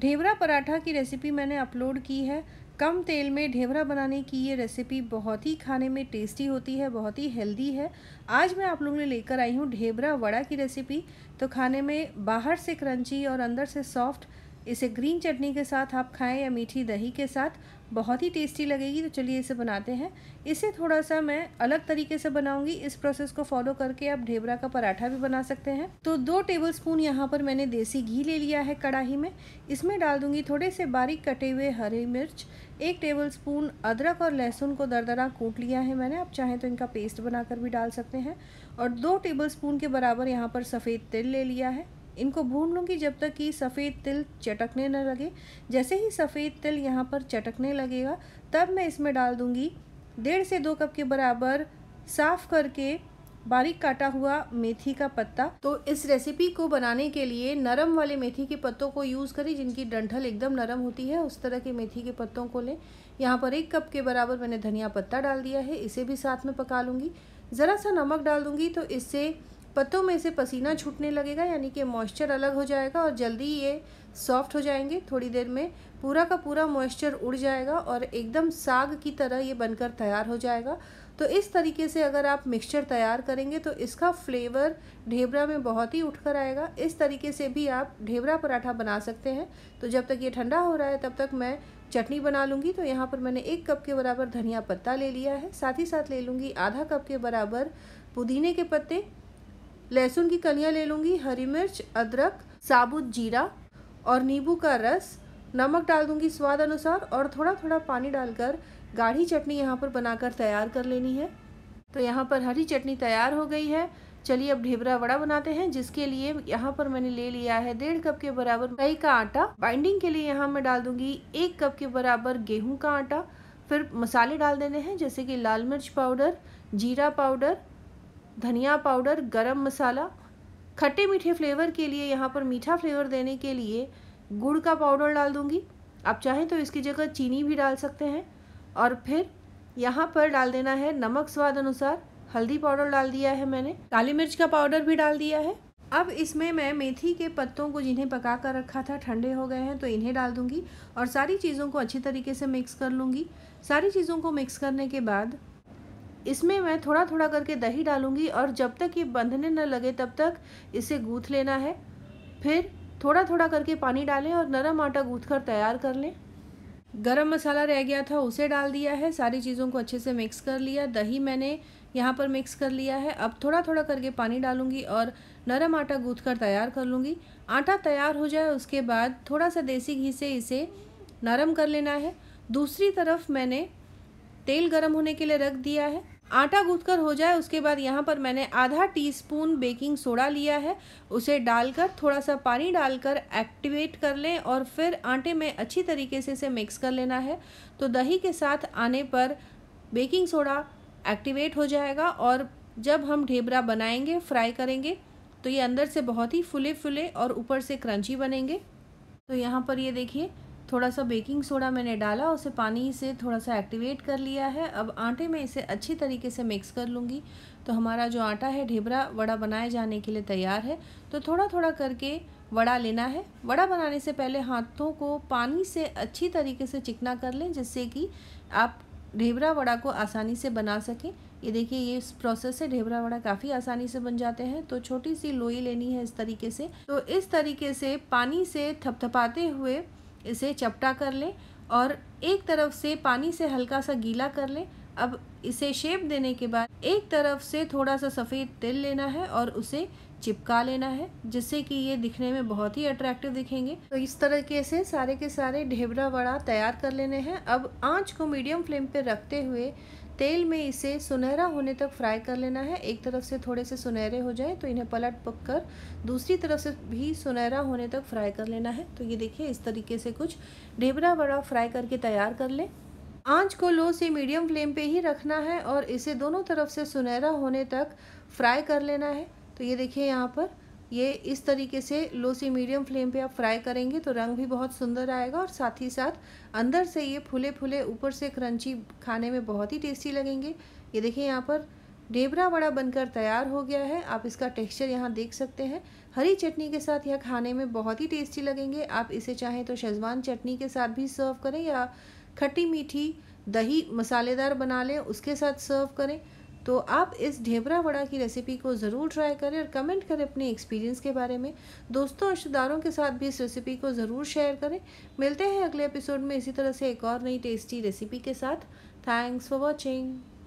ढेवरा पराठा की रेसिपी मैंने अपलोड की है कम तेल में ढेवरा बनाने की ये रेसिपी बहुत ही खाने में टेस्टी होती है बहुत ही हेल्दी है आज मैं आप लोगों ने लेकर आई हूँ ढेबरा वड़ा की रेसिपी तो खाने में बाहर से क्रंची और अंदर से सॉफ्ट इसे ग्रीन चटनी के साथ आप खाएं या मीठी दही के साथ बहुत ही टेस्टी लगेगी तो चलिए इसे बनाते हैं इसे थोड़ा सा मैं अलग तरीके से बनाऊंगी इस प्रोसेस को फॉलो करके आप ढेबरा का पराठा भी बना सकते हैं तो दो टेबल स्पून यहाँ पर मैंने देसी घी ले लिया है कढ़ाही में इसमें डाल दूंगी थोड़े से बारीक कटे हुए हरी मिर्च एक टेबल स्पून अदरक और लहसुन को दरदरा कूट लिया है मैंने आप चाहें तो इनका पेस्ट बनाकर भी डाल सकते हैं और दो टेबल स्पून के बराबर यहाँ पर सफ़ेद तिल ले लिया है इनको भून लूँगी जब तक कि सफ़ेद तिल चटकने न लगे जैसे ही सफ़ेद तिल यहाँ पर चटकने लगेगा तब मैं इसमें डाल दूँगी डेढ़ से दो कप के बराबर साफ़ करके बारीक काटा हुआ मेथी का पत्ता तो इस रेसिपी को बनाने के लिए नरम वाले मेथी के पत्तों को यूज़ करें जिनकी डंठल एकदम नरम होती है उस तरह के मेथी के पत्तों को लें यहाँ पर एक कप के बराबर मैंने धनिया पत्ता डाल दिया है इसे भी साथ में पका लूँगी ज़रा सा नमक डाल दूँगी तो इससे पत्तों में से पसीना छूटने लगेगा यानी कि मॉइस्चर अलग हो जाएगा और जल्दी ये सॉफ्ट हो जाएंगे थोड़ी देर में पूरा का पूरा मॉइस्चर उड़ जाएगा और एकदम साग की तरह ये बनकर तैयार हो जाएगा तो इस तरीके से अगर आप मिक्सचर तैयार करेंगे तो इसका फ्लेवर ढेबरा में बहुत ही उठकर आएगा इस तरीके से भी आप ढेबरा पराठा बना सकते हैं तो जब तक ये ठंडा हो रहा है तब तक मैं चटनी बना लूँगी तो यहाँ पर मैंने एक कप के बराबर धनिया पत्ता ले लिया है साथ ही साथ ले लूँगी आधा कप के बराबर पुदीने के पत्ते लहसुन की कलियाँ ले लूँगी हरी मिर्च अदरक साबुत जीरा और नींबू का रस नमक डाल दूँगी स्वाद अनुसार और थोड़ा थोड़ा पानी डालकर गाढ़ी चटनी यहाँ पर बनाकर तैयार कर लेनी है तो यहाँ पर हरी चटनी तैयार हो गई है चलिए अब ढेबरा वड़ा बनाते हैं जिसके लिए यहाँ पर मैंने ले लिया है डेढ़ कप के बराबर मई का आटा बाइंडिंग के लिए यहाँ मैं डाल दूंगी एक कप के बराबर गेहूं का आटा फिर मसाले डाल देने हैं जैसे कि लाल मिर्च पाउडर जीरा पाउडर धनिया पाउडर गरम मसाला खट्टे मीठे फ्लेवर के लिए यहाँ पर मीठा फ्लेवर देने के लिए गुड़ का पाउडर डाल दूँगी आप चाहें तो इसकी जगह चीनी भी डाल सकते हैं और फिर यहाँ पर डाल देना है नमक स्वाद अनुसार हल्दी पाउडर डाल दिया है मैंने काली मिर्च का पाउडर भी डाल दिया है अब इसमें मैं मेथी के पत्तों को जिन्हें पका कर रखा था ठंडे हो गए हैं तो इन्हें डाल दूंगी और सारी चीज़ों को अच्छी तरीके से मिक्स कर लूँगी सारी चीज़ों को मिक्स करने के बाद इसमें मैं थोड़ा थोड़ा करके दही डालूंगी और जब तक ये बंधने न लगे तब तक इसे गूँथ लेना है फिर थोड़ा थोड़ा करके पानी डालें और नरम आटा गूँथ कर तैयार कर लें गरम मसाला रह गया था उसे डाल दिया है सारी चीज़ों को अच्छे से मिक्स कर लिया दही मैंने यहाँ पर मिक्स कर लिया है अब थोड़ा थोड़ा करके पानी डालूंगी और नरम आटा गूँथ कर तैयार कर लूँगी आटा तैयार हो जाए उसके बाद थोड़ा सा देसी घी से इसे नरम कर लेना है दूसरी तरफ मैंने तेल गर्म होने के लिए रख दिया है आटा गूंथकर हो जाए उसके बाद यहाँ पर मैंने आधा टीस्पून बेकिंग सोडा लिया है उसे डालकर थोड़ा सा पानी डालकर एक्टिवेट कर लें और फिर आटे में अच्छी तरीके से इसे मिक्स कर लेना है तो दही के साथ आने पर बेकिंग सोडा एक्टिवेट हो जाएगा और जब हम ढेबरा बनाएंगे फ्राई करेंगे तो ये अंदर से बहुत ही फुले फुले और ऊपर से क्रंची बनेंगे तो यहाँ पर ये देखिए थोड़ा सा बेकिंग सोडा मैंने डाला उसे पानी से थोड़ा सा एक्टिवेट कर लिया है अब आटे में इसे अच्छी तरीके से मिक्स कर लूँगी तो हमारा जो आटा है ढेबरा वड़ा बनाए जाने के लिए तैयार है तो थोड़ा थोड़ा करके वड़ा लेना है वड़ा बनाने से पहले हाथों को पानी से अच्छी तरीके से चिकना कर लें जिससे कि आप ढेबरा वड़ा को आसानी से बना सकें ये देखिए ये इस प्रोसेस से ढेबरा वड़ा काफ़ी आसानी से बन जाते हैं तो छोटी सी लोई लेनी है इस तरीके से तो इस तरीके से पानी से थपथपाते हुए इसे चपटा कर लें और एक तरफ से पानी से हल्का सा गीला कर लें अब इसे शेप देने के बाद एक तरफ से थोड़ा सा सफ़ेद तिल लेना है और उसे चिपका लेना है जिससे कि ये दिखने में बहुत ही अट्रैक्टिव दिखेंगे तो इस तरीके से सारे के सारे ढेबरा वड़ा तैयार कर लेने हैं अब आंच को मीडियम फ्लेम पर रखते हुए तेल में इसे सुनहरा होने तक फ्राई कर लेना है एक तरफ से थोड़े से सुनहरे हो जाए तो इन्हें पलट पक कर दूसरी तरफ से भी सुनहरा होने तक फ्राई कर लेना है तो ये देखिए इस तरीके से कुछ ढेबरा बड़ा फ्राई करके तैयार कर लें आंच को लो से मीडियम फ्लेम पे ही रखना है और इसे दोनों तरफ से सुनहरा होने तक फ्राई कर लेना है तो ये देखिए यहाँ पर ये इस तरीके से लो से मीडियम फ्लेम पे आप फ्राई करेंगे तो रंग भी बहुत सुंदर आएगा और साथ ही साथ अंदर से ये फूले फूले ऊपर से क्रंची खाने में बहुत ही टेस्टी लगेंगे ये देखिए यहाँ पर डेबरा बड़ा बनकर तैयार हो गया है आप इसका टेक्सचर यहाँ देख सकते हैं हरी चटनी के साथ यह खाने में बहुत ही टेस्टी लगेंगे आप इसे चाहें तो शेजवान चटनी के साथ भी सर्व करें या खट्टी मीठी दही मसालेदार बना लें उसके साथ सर्व करें तो आप इस ढेबरा वड़ा की रेसिपी को ज़रूर ट्राई करें और कमेंट करें अपने एक्सपीरियंस के बारे में दोस्तों रिश्तेदारों के साथ भी इस रेसिपी को ज़रूर शेयर करें मिलते हैं अगले एपिसोड में इसी तरह से एक और नई टेस्टी रेसिपी के साथ थैंक्स फॉर वॉचिंग